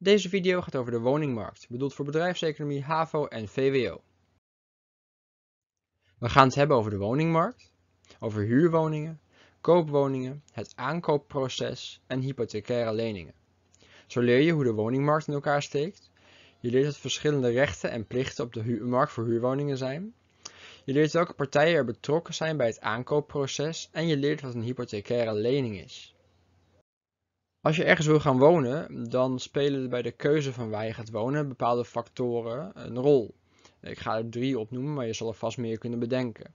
Deze video gaat over de woningmarkt, bedoeld voor bedrijfseconomie, HAVO en VWO. We gaan het hebben over de woningmarkt, over huurwoningen, koopwoningen, het aankoopproces en hypothecaire leningen. Zo leer je hoe de woningmarkt in elkaar steekt. Je leert wat verschillende rechten en plichten op de markt voor huurwoningen zijn. Je leert welke partijen er betrokken zijn bij het aankoopproces en je leert wat een hypothecaire lening is. Als je ergens wil gaan wonen, dan spelen bij de keuze van waar je gaat wonen bepaalde factoren een rol. Ik ga er drie opnoemen, maar je zal er vast meer kunnen bedenken.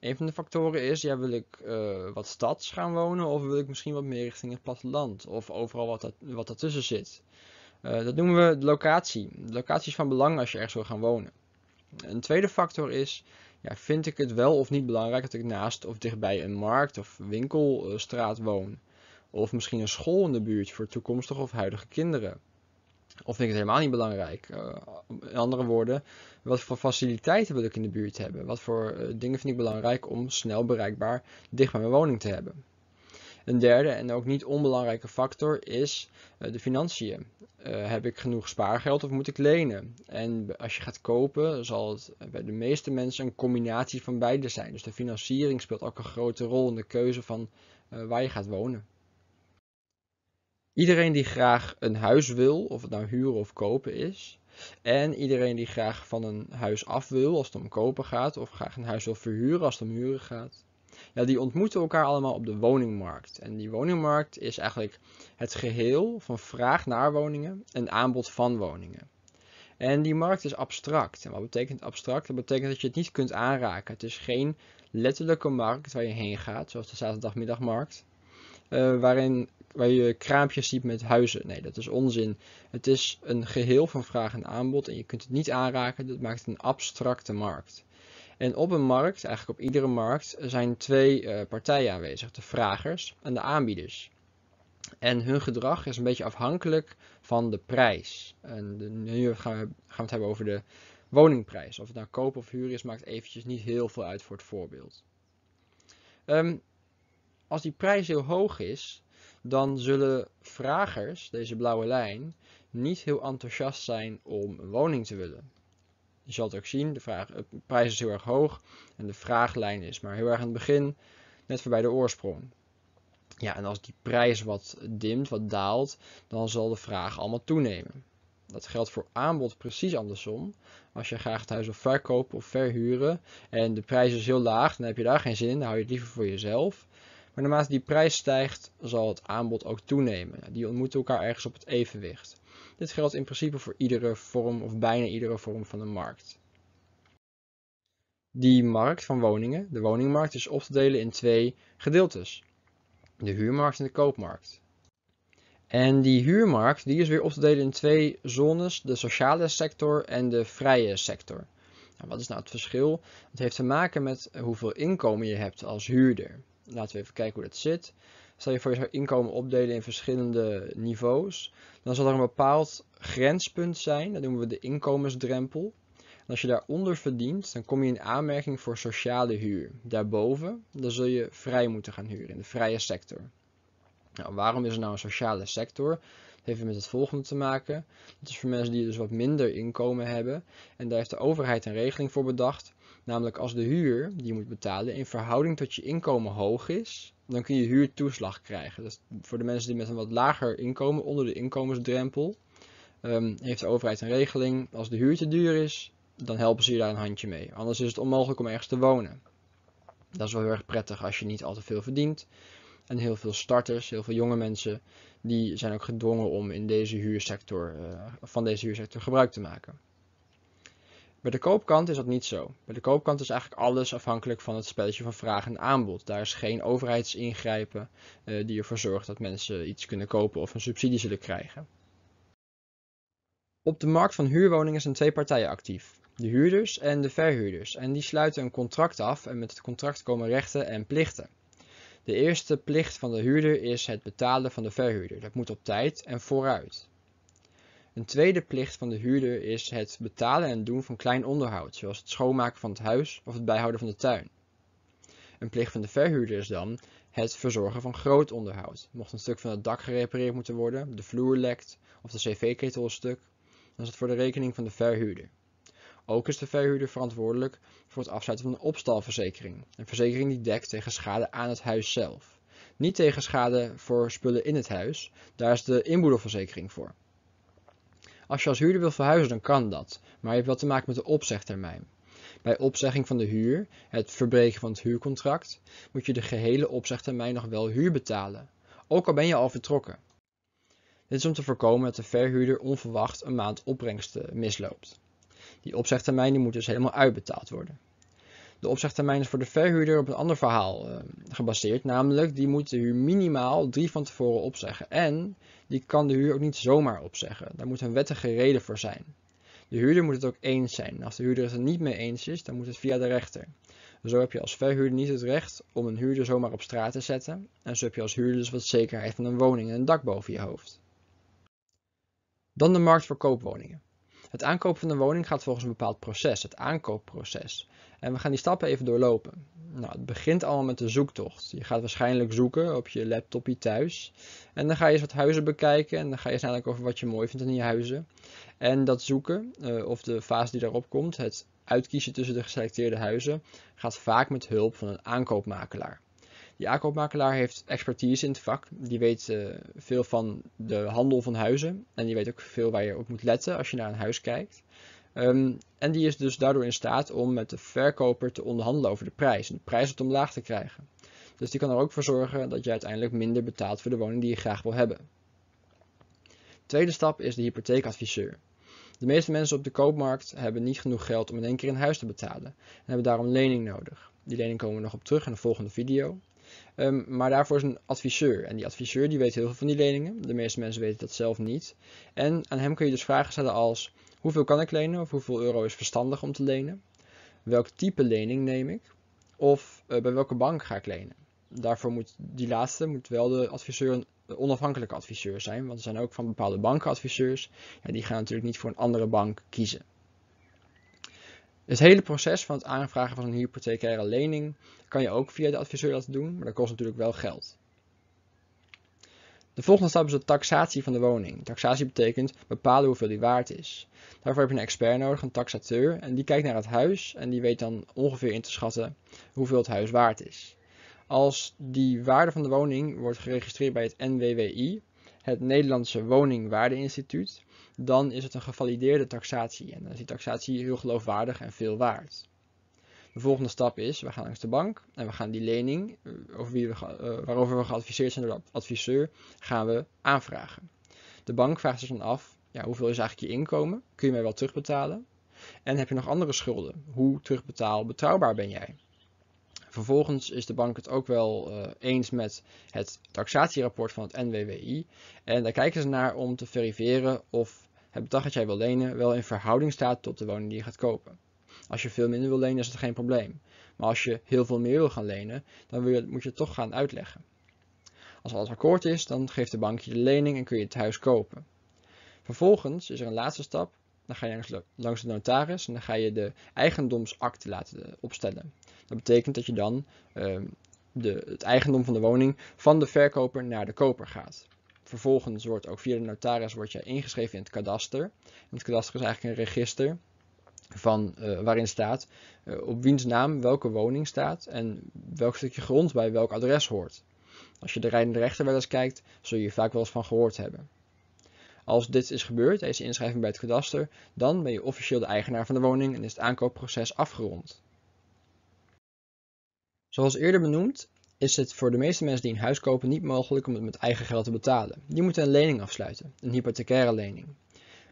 Een van de factoren is, ja, wil ik eh, wat stads gaan wonen of wil ik misschien wat meer richting het platteland of overal wat, dat, wat daartussen zit. Eh, dat noemen we de locatie. De locatie is van belang als je ergens wil gaan wonen. Een tweede factor is, ja, vind ik het wel of niet belangrijk dat ik naast of dichtbij een markt of winkelstraat woon? Of misschien een school in de buurt voor toekomstige of huidige kinderen. Of vind ik het helemaal niet belangrijk? Eh, in andere woorden, wat voor faciliteiten wil ik in de buurt hebben? Wat voor eh, dingen vind ik belangrijk om snel bereikbaar dicht bij mijn woning te hebben? Een derde en ook niet onbelangrijke factor is eh, de financiën. heb ik genoeg spaargeld of moet ik lenen? En als je gaat kopen, zal het bij de meeste mensen een combinatie van beide zijn. Dus de financiering speelt ook een grote rol in de keuze van waar je gaat wonen. Iedereen die graag een huis wil, of het nou huren of kopen is. En iedereen die graag van een huis af wil als het om kopen gaat, of graag een huis wil verhuren als het om huren gaat. Ja, die ontmoeten elkaar allemaal op de woningmarkt. En die woningmarkt is eigenlijk het geheel van vraag naar woningen en aanbod van woningen. En die markt is abstract. En wat betekent abstract? Dat betekent dat je het niet kunt aanraken. Het is geen letterlijke markt waar je heen gaat, zoals de zaterdagmiddagmarkt. Eh, waarin waar je kraampjes ziet met huizen. Nee, dat is onzin. Het is een geheel van vraag en aanbod en je kunt het niet aanraken. Dat maakt een abstracte markt. En op een markt, eigenlijk op iedere markt, zijn twee eh, partijen aanwezig. De vragers en de aanbieders. En hun gedrag is een beetje afhankelijk van de prijs. En de, nu gaan we, het hebben over de woningprijs. Of het nou koop of huur is, maakt eventjes niet heel veel uit voor het voorbeeld. Ehm, als die prijs heel hoog is, dan zullen vragers, deze blauwe lijn, niet heel enthousiast zijn om een woning te willen. Je zal het ook zien, de, vraag, de prijs is heel erg hoog en de vraaglijn is maar heel erg aan het begin, net voorbij de oorsprong. Ja, en als die prijs wat dimt, wat daalt, dan zal de vraag allemaal toenemen. Dat geldt voor aanbod precies andersom. Als je graag het huis wil verkopen of verhuren en de prijs is heel laag, dan heb je daar geen zin in, dan hou je het liever voor jezelf. Maar naarmate die prijs stijgt, zal het aanbod ook toenemen. Die ontmoeten elkaar ergens op het evenwicht. Dit geldt in principe voor iedere vorm of bijna iedere vorm van de markt. Die markt van woningen, de woningmarkt, is op te delen in twee gedeeltes. De huurmarkt en de koopmarkt. En die huurmarkt die is weer op te delen in twee zones, de sociale sector en de vrije sector. Nou, wat is nou het verschil? Het heeft te maken met hoeveel inkomen je hebt als huurder. Laten we even kijken hoe dat zit. Stel je voor je inkomen opdelen in verschillende niveaus. Dan zal er een bepaald grenspunt zijn. Dat noemen we de inkomensdrempel. als je daaronder verdient, dan kom je in aanmerking voor sociale huur. Daarboven, dan zul je vrij moeten gaan huren in de vrije sector. Nou, waarom is er nou een sociale sector? heeft met het volgende te maken. Dat is voor mensen die dus wat minder inkomen hebben. En daar heeft de overheid een regeling voor bedacht. Namelijk als de huur die je moet betalen in verhouding tot je inkomen hoog is, dan kun je huurtoeslag krijgen. Dus voor de mensen die met een wat lager inkomen, onder de inkomensdrempel, ehm, heeft de overheid een regeling. Als de huur te duur is, dan helpen ze je daar een handje mee. Anders is het onmogelijk om ergens te wonen. Dat is wel heel erg prettig als je niet al te veel verdient. En heel veel starters, heel veel jonge mensen, die zijn ook gedwongen om in deze huursector, eh, van deze huursector gebruik te maken. Bij de koopkant is dat niet zo. Bij de koopkant is eigenlijk alles afhankelijk van het spelletje van vraag en aanbod. Daar is geen overheidsingrijpen uh, die ervoor zorgt dat mensen iets kunnen kopen of een subsidie zullen krijgen. Op de markt van huurwoningen zijn twee partijen actief. De huurders en de verhuurders. En die sluiten een contract af en met het contract komen rechten en plichten. De eerste plicht van de huurder is het betalen van de verhuurder. Dat moet op tijd en vooruit. Een tweede plicht van de huurder is het betalen en doen van klein onderhoud, zoals het schoonmaken van het huis of het bijhouden van de tuin. Een plicht van de verhuurder is dan het verzorgen van groot onderhoud. Mocht een stuk van het dak gerepareerd moeten worden, de vloer lekt of de cv-ketel is stuk, dan is het voor de rekening van de verhuurder. Ook is de verhuurder verantwoordelijk voor het afsluiten van een opstalverzekering, een verzekering die dekt tegen schade aan het huis zelf. Niet tegen schade voor spullen in het huis, daar is de inboedelverzekering voor. Als je als huurder wil verhuizen, dan kan dat, maar je hebt wel te maken met de opzegtermijn. Bij opzegging van de huur, het verbreken van het huurcontract, moet je de gehele opzegtermijn nog wel huur betalen, ook al ben je al vertrokken. Dit is om te voorkomen dat de verhuurder onverwacht een maand opbrengsten misloopt. Die opzegtermijn die moet dus helemaal uitbetaald worden. De opzegtermijn is voor de verhuurder op een ander verhaal eh, gebaseerd, namelijk die moet de huur minimaal drie van tevoren opzeggen. En die kan de huur ook niet zomaar opzeggen. Daar moet een wettige reden voor zijn. De huurder moet het ook eens zijn. Als de huurder het er niet mee eens is, dan moet het via de rechter. Zo heb je als verhuurder niet het recht om een huurder zomaar op straat te zetten. En zo heb je als huurder dus wat zekerheid van een woning en een dak boven je hoofd. Dan de markt voor koopwoningen. Het aankopen van een woning gaat volgens een bepaald proces, het aankoopproces. En we gaan die stappen even doorlopen. Nou, het begint allemaal met de zoektocht. Je gaat waarschijnlijk zoeken op je laptopje thuis. En dan ga je eens wat huizen bekijken en dan ga je eens over wat je mooi vindt in die huizen. En dat zoeken, eh, of de fase die daarop komt, het uitkiezen tussen de geselecteerde huizen, gaat vaak met hulp van een aankoopmakelaar. Die aankoopmakelaar heeft expertise in het vak. Die weet eh, veel van de handel van huizen. En die weet ook veel waar je op moet letten als je naar een huis kijkt. Ehm, en die is dus daardoor in staat om met de verkoper te onderhandelen over de prijs. En de prijs wat omlaag te krijgen. Dus die kan er ook voor zorgen dat je uiteindelijk minder betaalt voor de woning die je graag wil hebben. tweede stap is de hypotheekadviseur. De meeste mensen op de koopmarkt hebben niet genoeg geld om in één keer een huis te betalen en hebben daarom lening nodig. Die lening komen we nog op terug in de volgende video. Ehm, maar daarvoor is een adviseur. En die adviseur die weet heel veel van die leningen. De meeste mensen weten dat zelf niet. En aan hem kun je dus vragen stellen als hoeveel kan ik lenen of hoeveel euro is verstandig om te lenen? Welk type lening neem ik? Of eh, bij welke bank ga ik lenen? Daarvoor moet die laatste moet wel de adviseur een onafhankelijke adviseur zijn. Want er zijn ook van bepaalde banken adviseurs. Ja, die gaan natuurlijk niet voor een andere bank kiezen. Het hele proces van het aanvragen van een hypothecaire lening kan je ook via de adviseur laten doen, maar dat kost natuurlijk wel geld. De volgende stap is de taxatie van de woning. Taxatie betekent bepalen hoeveel die waard is. Daarvoor heb je een expert nodig, een taxateur, en die kijkt naar het huis en die weet dan ongeveer in te schatten hoeveel het huis waard is. Als die waarde van de woning wordt geregistreerd bij het NWWI, het Nederlandse Woningwaardeinstituut, dan is het een gevalideerde taxatie en dan is die taxatie heel geloofwaardig en veel waard. De volgende stap is, we gaan langs de bank en we gaan die lening eh, wie we, eh, waarover we geadviseerd zijn door de adviseur, gaan we aanvragen. De bank vraagt zich dan af, ja, hoeveel is eigenlijk je inkomen? Kun je mij wel terugbetalen? En heb je nog andere schulden? Hoe terugbetaal betrouwbaar ben jij? Vervolgens is de bank het ook wel eh, eens met het taxatierapport van het NWWI. En daar kijken ze naar om te verifiëren of het bedrag dat jij wil lenen wel in verhouding staat tot de woning die je gaat kopen. Als je veel minder wil lenen is het geen probleem. Maar als je heel veel meer wil gaan lenen, dan moet je het toch gaan uitleggen. Als alles akkoord is, dan geeft de bank je de lening en kun je het huis kopen. Vervolgens is er een laatste stap dan ga je langs de, de notaris en dan ga je de eigendomsakte laten eh, opstellen. Dat betekent dat je dan ehm, de, het eigendom van de woning van de verkoper naar de koper gaat. Vervolgens wordt ook via de notaris wordt je ingeschreven in het kadaster. het kadaster is eigenlijk een register van, eh, waarin staat eh, op wiens naam welke woning staat en welk stukje grond bij welk adres hoort. Als je de rijdende rechter wel eens kijkt, zul je vaak wel eens van gehoord hebben. Als dit is gebeurd, deze inschrijving bij het kadaster, dan ben je officieel de eigenaar van de woning en is het aankoopproces afgerond. Zoals eerder benoemd, is het voor de meeste mensen die een huis kopen niet mogelijk om het met eigen geld te betalen. Die moeten een lening afsluiten, een hypothecaire lening.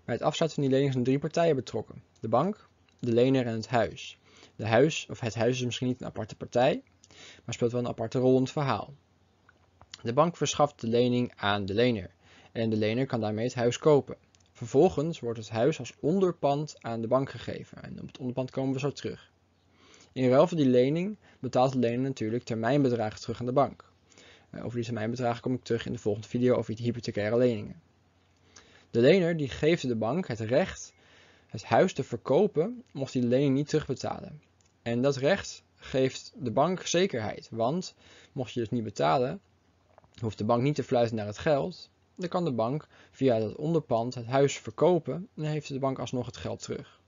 Bij het afsluiten van die lening zijn drie partijen betrokken: de bank, de lener en het huis. De huis of het huis is misschien niet een aparte partij, maar speelt wel een aparte rol in het verhaal. De bank verschaft de lening aan de lener en de lener kan daarmee het huis kopen. Vervolgens wordt het huis als onderpand aan de bank gegeven en op het onderpand komen we zo terug. In ruil voor die lening betaalt de lener natuurlijk termijnbedragen terug aan de bank. Eh, over die termijnbedragen kom ik terug in de volgende video over die hypothecaire leningen. De lener die geeft de bank het recht het huis te verkopen mocht die lening niet terugbetalen. En dat recht geeft de bank zekerheid, want mocht je dus niet betalen, hoeft de bank niet te fluiten naar het geld, dan kan de bank via dat onderpand het huis verkopen en heeft de bank alsnog het geld terug.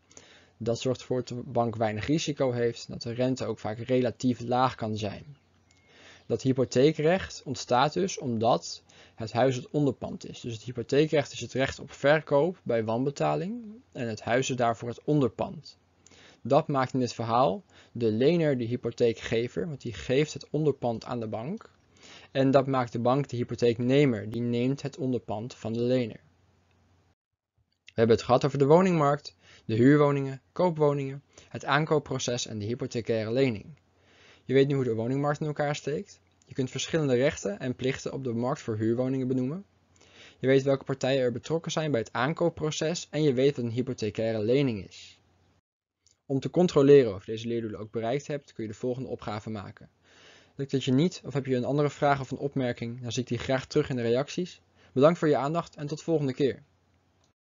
Dat zorgt ervoor dat de bank weinig risico heeft en dat de rente ook vaak relatief laag kan zijn. Dat hypotheekrecht ontstaat dus omdat het huis het onderpand is. Dus het hypotheekrecht is het recht op verkoop bij wanbetaling en het huis is daarvoor het onderpand. Dat maakt in dit verhaal de lener de hypotheekgever, want die geeft het onderpand aan de bank en dat maakt de bank de hypotheeknemer, die neemt het onderpand van de lener. We hebben het gehad over de woningmarkt, de huurwoningen, koopwoningen, het aankoopproces en de hypothecaire lening. Je weet nu hoe de woningmarkt in elkaar steekt. Je kunt verschillende rechten en plichten op de markt voor huurwoningen benoemen. Je weet welke partijen er betrokken zijn bij het aankoopproces en je weet wat een hypothecaire lening is. Om te controleren of je deze leerdoelen ook bereikt hebt, kun je de volgende opgave maken. Lukt het je niet of heb je een andere vraag of een opmerking, dan zie ik die graag terug in de reacties. Bedankt voor je aandacht en tot volgende keer.